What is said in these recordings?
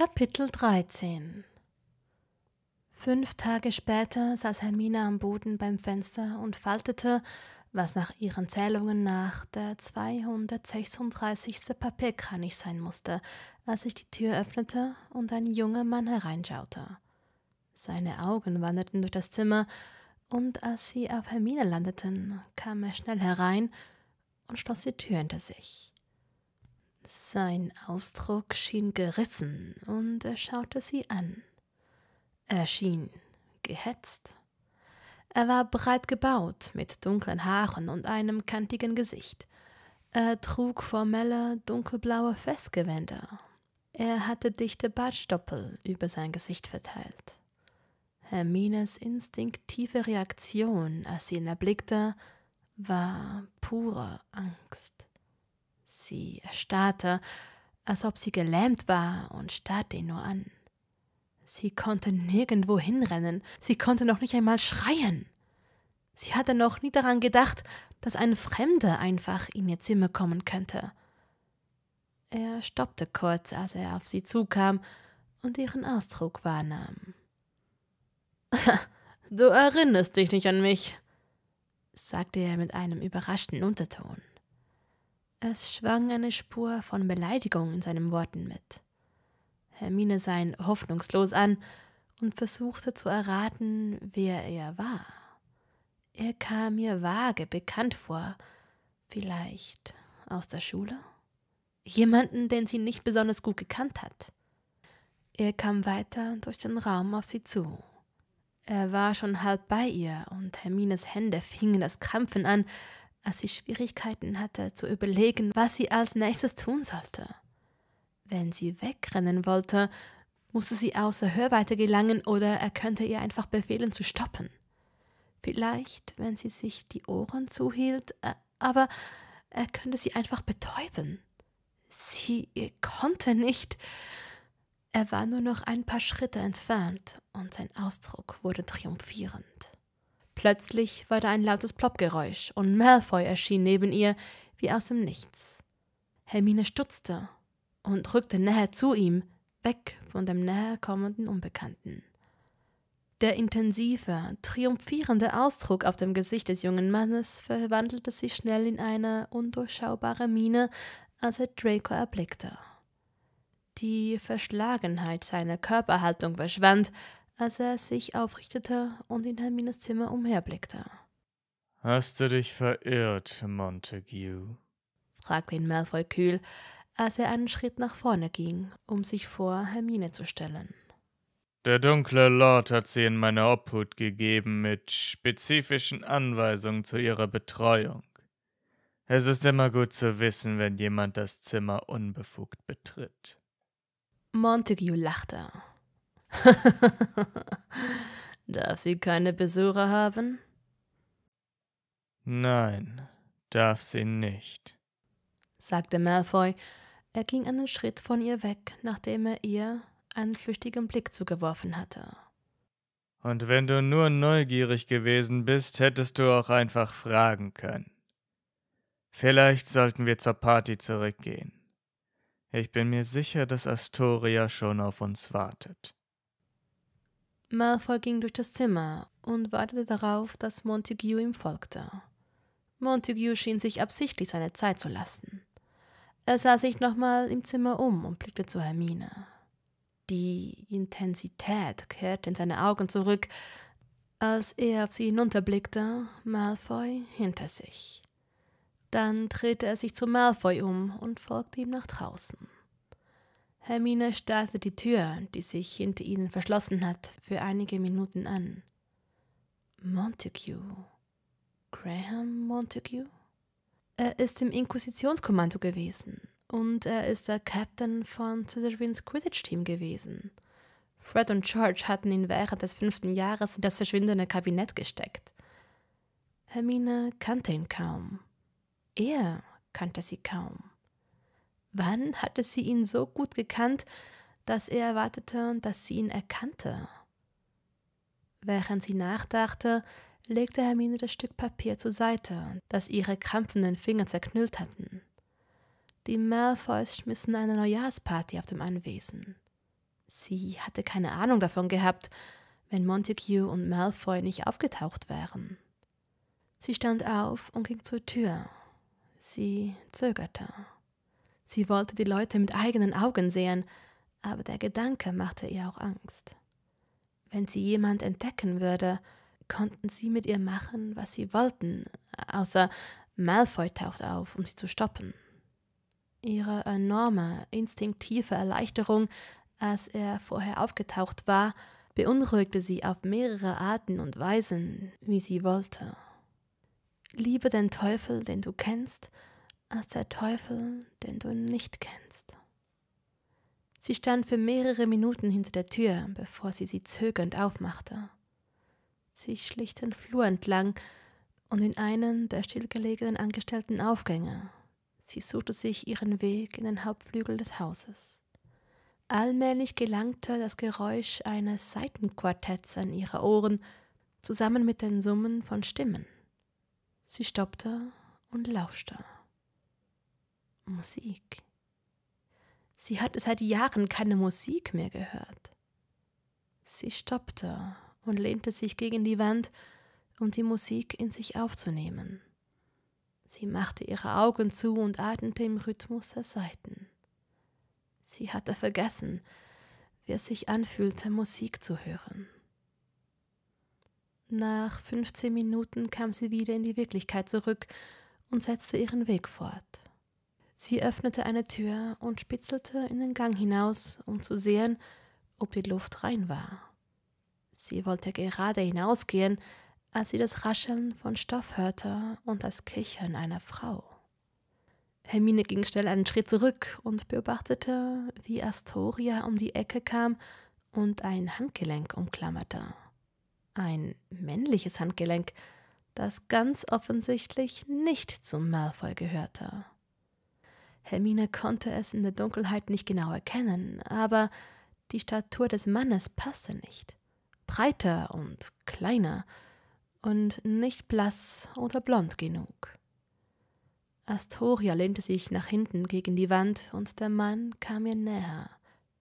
Kapitel 13 Fünf Tage später saß Hermine am Boden beim Fenster und faltete, was nach ihren Zählungen nach der 236. Papierkranich sein musste, als sich die Tür öffnete und ein junger Mann hereinschaute. Seine Augen wanderten durch das Zimmer, und als sie auf Hermine landeten, kam er schnell herein und schloss die Tür hinter sich. Sein Ausdruck schien gerissen und er schaute sie an. Er schien gehetzt. Er war breit gebaut, mit dunklen Haaren und einem kantigen Gesicht. Er trug formelle, dunkelblaue Festgewänder. Er hatte dichte Bartstoppel über sein Gesicht verteilt. Hermines instinktive Reaktion, als sie ihn erblickte, war pure Angst. Sie erstarrte, als ob sie gelähmt war und starrte ihn nur an. Sie konnte nirgendwo hinrennen, sie konnte noch nicht einmal schreien. Sie hatte noch nie daran gedacht, dass ein Fremder einfach in ihr Zimmer kommen könnte. Er stoppte kurz, als er auf sie zukam und ihren Ausdruck wahrnahm. Du erinnerst dich nicht an mich, sagte er mit einem überraschten Unterton. Es schwang eine Spur von Beleidigung in seinen Worten mit. Hermine sah ihn hoffnungslos an und versuchte zu erraten, wer er war. Er kam ihr vage bekannt vor, vielleicht aus der Schule? Jemanden, den sie nicht besonders gut gekannt hat. Er kam weiter durch den Raum auf sie zu. Er war schon halb bei ihr, und Hermines Hände fingen das Krampfen an, als sie Schwierigkeiten hatte zu überlegen, was sie als nächstes tun sollte. Wenn sie wegrennen wollte, musste sie außer Hörweite gelangen oder er könnte ihr einfach befehlen zu stoppen. Vielleicht, wenn sie sich die Ohren zuhielt, äh, aber er könnte sie einfach betäuben. Sie konnte nicht. Er war nur noch ein paar Schritte entfernt und sein Ausdruck wurde triumphierend. Plötzlich war da ein lautes Ploppgeräusch und Malfoy erschien neben ihr wie aus dem Nichts. Hermine stutzte und rückte näher zu ihm, weg von dem näher kommenden Unbekannten. Der intensive, triumphierende Ausdruck auf dem Gesicht des jungen Mannes verwandelte sich schnell in eine undurchschaubare Miene, als er Draco erblickte. Die Verschlagenheit seiner Körperhaltung verschwand, als er sich aufrichtete und in Hermines Zimmer umherblickte. Hast du dich verirrt, Montague? fragte ihn Malfoy kühl, als er einen Schritt nach vorne ging, um sich vor Hermine zu stellen. Der dunkle Lord hat sie in meine Obhut gegeben mit spezifischen Anweisungen zu ihrer Betreuung. Es ist immer gut zu wissen, wenn jemand das Zimmer unbefugt betritt. Montague lachte. darf sie keine Besucher haben? Nein, darf sie nicht, sagte Malfoy. Er ging einen Schritt von ihr weg, nachdem er ihr einen flüchtigen Blick zugeworfen hatte. Und wenn du nur neugierig gewesen bist, hättest du auch einfach fragen können. Vielleicht sollten wir zur Party zurückgehen. Ich bin mir sicher, dass Astoria schon auf uns wartet. Malfoy ging durch das Zimmer und wartete darauf, dass Montague ihm folgte. Montague schien sich absichtlich seine Zeit zu lassen. Er sah sich nochmal im Zimmer um und blickte zu Hermine. Die Intensität kehrte in seine Augen zurück, als er auf sie hinunterblickte, Malfoy hinter sich. Dann drehte er sich zu Malfoy um und folgte ihm nach draußen. Hermine starrte die Tür, die sich hinter ihnen verschlossen hat, für einige Minuten an. Montague. Graham Montague? Er ist im Inquisitionskommando gewesen und er ist der Captain von Cesarins Quidditch-Team gewesen. Fred und George hatten ihn während des fünften Jahres in das verschwindende Kabinett gesteckt. Hermine kannte ihn kaum. Er kannte sie kaum. Wann hatte sie ihn so gut gekannt, dass er erwartete, dass sie ihn erkannte? Während sie nachdachte, legte Hermine das Stück Papier zur Seite, das ihre krampfenden Finger zerknüllt hatten. Die Malfoys schmissen eine Neujahrsparty auf dem Anwesen. Sie hatte keine Ahnung davon gehabt, wenn Montague und Malfoy nicht aufgetaucht wären. Sie stand auf und ging zur Tür. Sie zögerte. Sie wollte die Leute mit eigenen Augen sehen, aber der Gedanke machte ihr auch Angst. Wenn sie jemand entdecken würde, konnten sie mit ihr machen, was sie wollten, außer Malfoy taucht auf, um sie zu stoppen. Ihre enorme, instinktive Erleichterung, als er vorher aufgetaucht war, beunruhigte sie auf mehrere Arten und Weisen, wie sie wollte. Liebe den Teufel, den du kennst, als der Teufel, den du nicht kennst. Sie stand für mehrere Minuten hinter der Tür, bevor sie sie zögernd aufmachte. Sie schlich den Flur entlang und in einen der stillgelegenen angestellten Aufgänge. Sie suchte sich ihren Weg in den Hauptflügel des Hauses. Allmählich gelangte das Geräusch eines Seitenquartetts an ihre Ohren, zusammen mit den Summen von Stimmen. Sie stoppte und lauschte. Musik. Sie hatte seit Jahren keine Musik mehr gehört. Sie stoppte und lehnte sich gegen die Wand, um die Musik in sich aufzunehmen. Sie machte ihre Augen zu und atmete im Rhythmus der Saiten. Sie hatte vergessen, wie es sich anfühlte, Musik zu hören. Nach 15 Minuten kam sie wieder in die Wirklichkeit zurück und setzte ihren Weg fort. Sie öffnete eine Tür und spitzelte in den Gang hinaus, um zu sehen, ob die Luft rein war. Sie wollte gerade hinausgehen, als sie das Rascheln von Stoff hörte und das Kichern einer Frau. Hermine ging schnell einen Schritt zurück und beobachtete, wie Astoria um die Ecke kam und ein Handgelenk umklammerte. Ein männliches Handgelenk, das ganz offensichtlich nicht zum Malfoy gehörte. Hermine konnte es in der Dunkelheit nicht genau erkennen, aber die Statur des Mannes passte nicht. Breiter und kleiner und nicht blass oder blond genug. Astoria lehnte sich nach hinten gegen die Wand und der Mann kam ihr näher,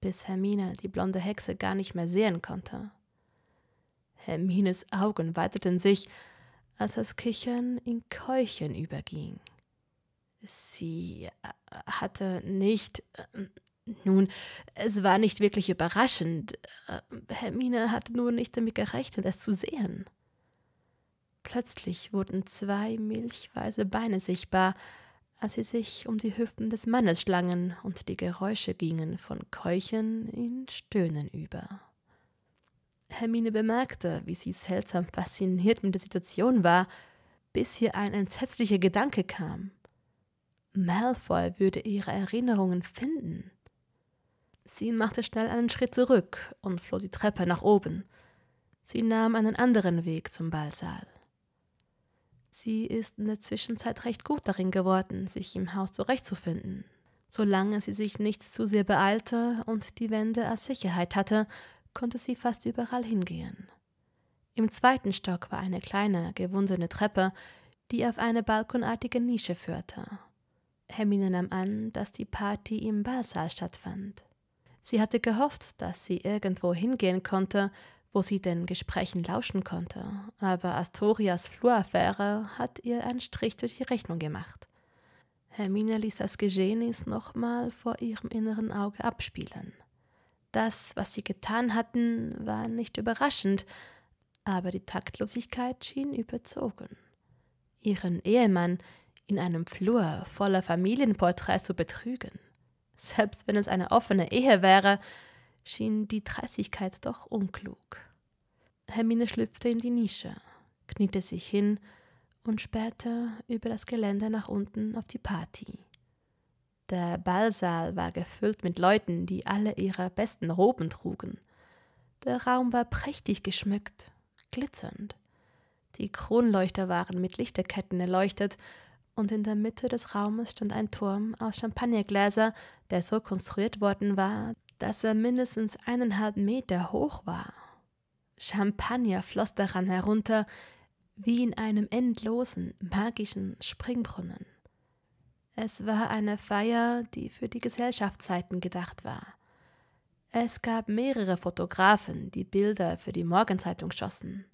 bis Hermine die blonde Hexe gar nicht mehr sehen konnte. Hermines Augen weiteten sich, als das Kichern in Keuchen überging. Sie äh, hatte nicht. Äh, nun, es war nicht wirklich überraschend. Äh, Hermine hatte nur nicht damit gerechnet, es zu sehen. Plötzlich wurden zwei milchweiße Beine sichtbar, als sie sich um die Hüften des Mannes schlangen und die Geräusche gingen von Keuchen in Stöhnen über. Hermine bemerkte, wie sie seltsam fasziniert mit der Situation war, bis ihr ein entsetzlicher Gedanke kam. Malfoy würde ihre Erinnerungen finden. Sie machte schnell einen Schritt zurück und floh die Treppe nach oben. Sie nahm einen anderen Weg zum Ballsaal. Sie ist in der Zwischenzeit recht gut darin geworden, sich im Haus zurechtzufinden. Solange sie sich nicht zu sehr beeilte und die Wände als Sicherheit hatte, konnte sie fast überall hingehen. Im zweiten Stock war eine kleine, gewundene Treppe, die auf eine balkonartige Nische führte. Hermine nahm an, dass die Party im Ballsaal stattfand. Sie hatte gehofft, dass sie irgendwo hingehen konnte, wo sie den Gesprächen lauschen konnte, aber Astorias Fluraffäre hat ihr einen Strich durch die Rechnung gemacht. Hermine ließ das Geschehnis nochmal vor ihrem inneren Auge abspielen. Das, was sie getan hatten, war nicht überraschend, aber die Taktlosigkeit schien überzogen. Ihren Ehemann, in einem Flur voller Familienporträts zu betrügen. Selbst wenn es eine offene Ehe wäre, schien die Dreistigkeit doch unklug. Hermine schlüpfte in die Nische, kniete sich hin und spähte über das Geländer nach unten auf die Party. Der Ballsaal war gefüllt mit Leuten, die alle ihre besten Roben trugen. Der Raum war prächtig geschmückt, glitzernd. Die Kronleuchter waren mit Lichterketten erleuchtet und in der Mitte des Raumes stand ein Turm aus Champagnergläser, der so konstruiert worden war, dass er mindestens eineinhalb Meter hoch war. Champagner floss daran herunter, wie in einem endlosen, magischen Springbrunnen. Es war eine Feier, die für die Gesellschaftszeiten gedacht war. Es gab mehrere Fotografen, die Bilder für die Morgenzeitung schossen.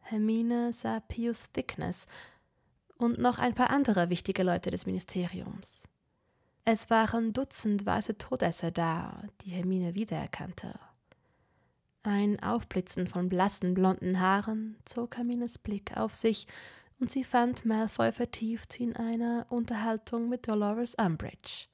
Hermine sah Pius Thickness, und noch ein paar andere wichtige Leute des Ministeriums. Es waren Dutzend weiße Todesser da, die Hermine wiedererkannte. Ein Aufblitzen von blassen blonden Haaren zog Hermines Blick auf sich, und sie fand Malfoy vertieft in einer Unterhaltung mit Dolores Umbridge.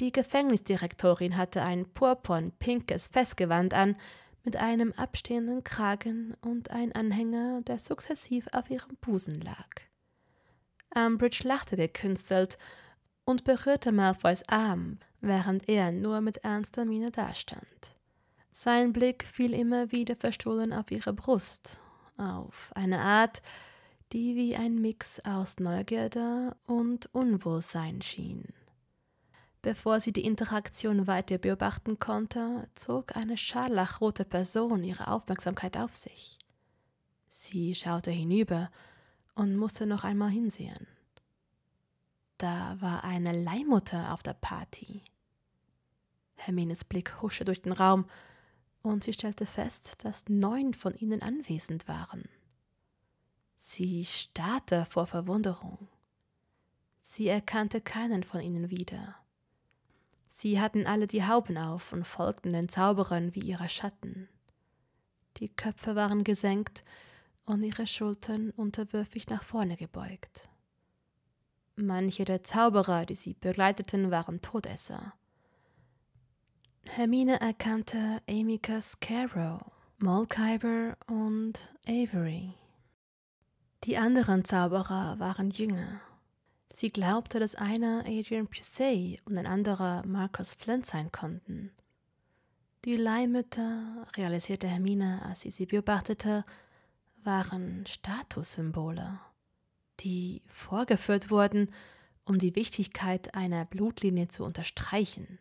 Die Gefängnisdirektorin hatte ein purpurn pinkes Festgewand an, mit einem abstehenden Kragen und ein Anhänger, der sukzessiv auf ihrem Busen lag. Umbridge lachte gekünstelt und berührte Malfoys Arm, während er nur mit ernster Miene dastand. Sein Blick fiel immer wieder verstohlen auf ihre Brust, auf eine Art, die wie ein Mix aus Neugierde und Unwohlsein schien. Bevor sie die Interaktion weiter beobachten konnte, zog eine scharlachrote Person ihre Aufmerksamkeit auf sich. Sie schaute hinüber, und musste noch einmal hinsehen. Da war eine Leihmutter auf der Party. Hermines Blick huschte durch den Raum und sie stellte fest, dass neun von ihnen anwesend waren. Sie starrte vor Verwunderung. Sie erkannte keinen von ihnen wieder. Sie hatten alle die Hauben auf und folgten den Zauberern wie ihre Schatten. Die Köpfe waren gesenkt, und ihre Schultern unterwürfig nach vorne gebeugt. Manche der Zauberer, die sie begleiteten, waren Todesser. Hermine erkannte Amicus Scarrow, Molkyber und Avery. Die anderen Zauberer waren Jünger. Sie glaubte, dass einer Adrian Pusey und ein anderer Marcus Flint sein konnten. Die Leihmütter, realisierte Hermine, als sie sie beobachtete, waren Statussymbole, die vorgeführt wurden, um die Wichtigkeit einer Blutlinie zu unterstreichen.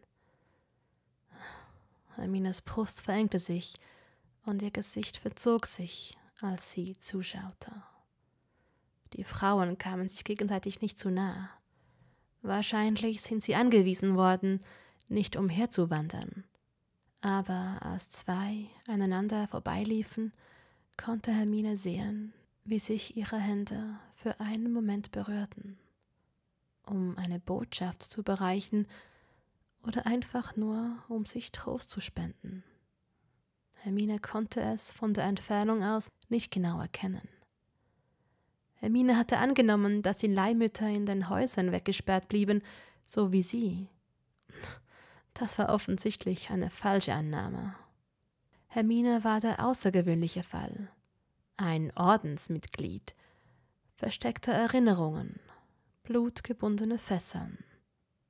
Aminas Brust verengte sich und ihr Gesicht verzog sich, als sie zuschaute. Die Frauen kamen sich gegenseitig nicht zu nah. Wahrscheinlich sind sie angewiesen worden, nicht umherzuwandern. Aber als zwei aneinander vorbeiliefen, konnte Hermine sehen, wie sich ihre Hände für einen Moment berührten, um eine Botschaft zu bereichen oder einfach nur, um sich Trost zu spenden. Hermine konnte es von der Entfernung aus nicht genau erkennen. Hermine hatte angenommen, dass die Leihmütter in den Häusern weggesperrt blieben, so wie sie. Das war offensichtlich eine falsche Annahme. Hermine war der außergewöhnliche Fall. Ein Ordensmitglied. Versteckte Erinnerungen. Blutgebundene Fässern.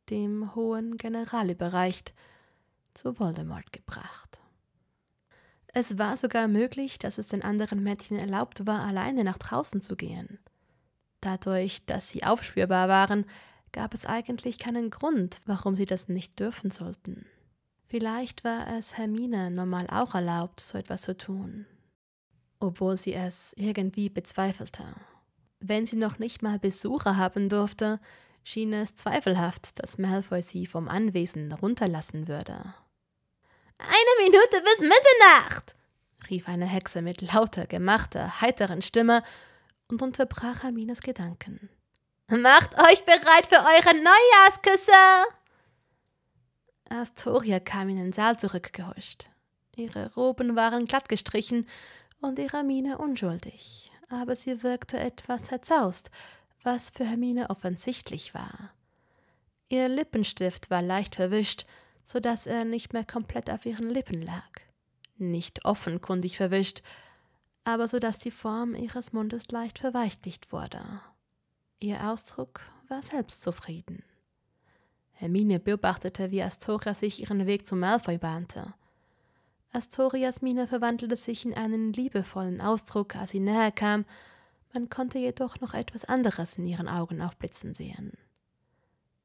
Dem hohen General überreicht. Zu Voldemort gebracht. Es war sogar möglich, dass es den anderen Mädchen erlaubt war, alleine nach draußen zu gehen. Dadurch, dass sie aufspürbar waren, gab es eigentlich keinen Grund, warum sie das nicht dürfen sollten. Vielleicht war es Hermine normal auch erlaubt, so etwas zu tun, obwohl sie es irgendwie bezweifelte. Wenn sie noch nicht mal Besucher haben durfte, schien es zweifelhaft, dass Malfoy sie vom Anwesen runterlassen würde. Eine Minute bis Mitternacht! rief eine Hexe mit lauter, gemachter, heiteren Stimme und unterbrach Hermines Gedanken. Macht euch bereit für eure Neujahrsküsse! Astoria kam in den Saal zurückgehuscht. Ihre Roben waren glatt gestrichen und ihre Miene unschuldig, aber sie wirkte etwas zerzaust, was für Hermine offensichtlich war. Ihr Lippenstift war leicht verwischt, so dass er nicht mehr komplett auf ihren Lippen lag. Nicht offenkundig verwischt, aber so dass die Form ihres Mundes leicht verweichlicht wurde. Ihr Ausdruck war selbstzufrieden. Hermine beobachtete, wie Astoria sich ihren Weg zu Malfoy bahnte. Astorias Miene verwandelte sich in einen liebevollen Ausdruck, als sie näher kam, man konnte jedoch noch etwas anderes in ihren Augen aufblitzen sehen.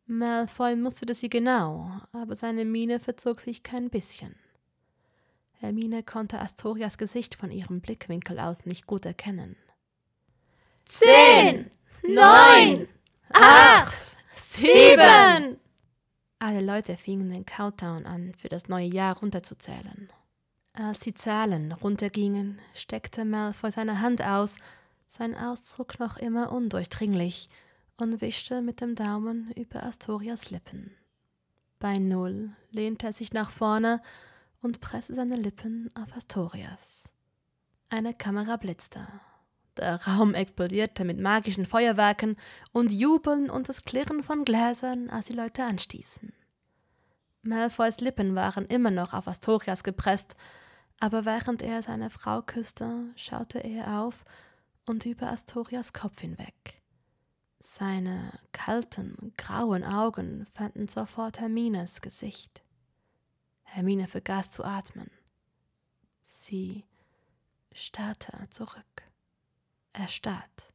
Malfoy musterte sie genau, aber seine Miene verzog sich kein bisschen. Hermine konnte Astorias Gesicht von ihrem Blickwinkel aus nicht gut erkennen. Zehn, neun, acht, sieben, alle Leute fingen den Countdown an, für das neue Jahr runterzuzählen. Als die Zahlen runtergingen, steckte Malfoy seine Hand aus, sein Ausdruck noch immer undurchdringlich, und wischte mit dem Daumen über Astorias Lippen. Bei Null lehnte er sich nach vorne und presste seine Lippen auf Astorias. Eine Kamera blitzte. Der Raum explodierte mit magischen Feuerwerken und Jubeln und das Klirren von Gläsern, als die Leute anstießen. Malfoys Lippen waren immer noch auf Astorias gepresst, aber während er seine Frau küsste, schaute er auf und über Astorias Kopf hinweg. Seine kalten, grauen Augen fanden sofort Hermines Gesicht. Hermine vergaß zu atmen. Sie starrte zurück erstarrt.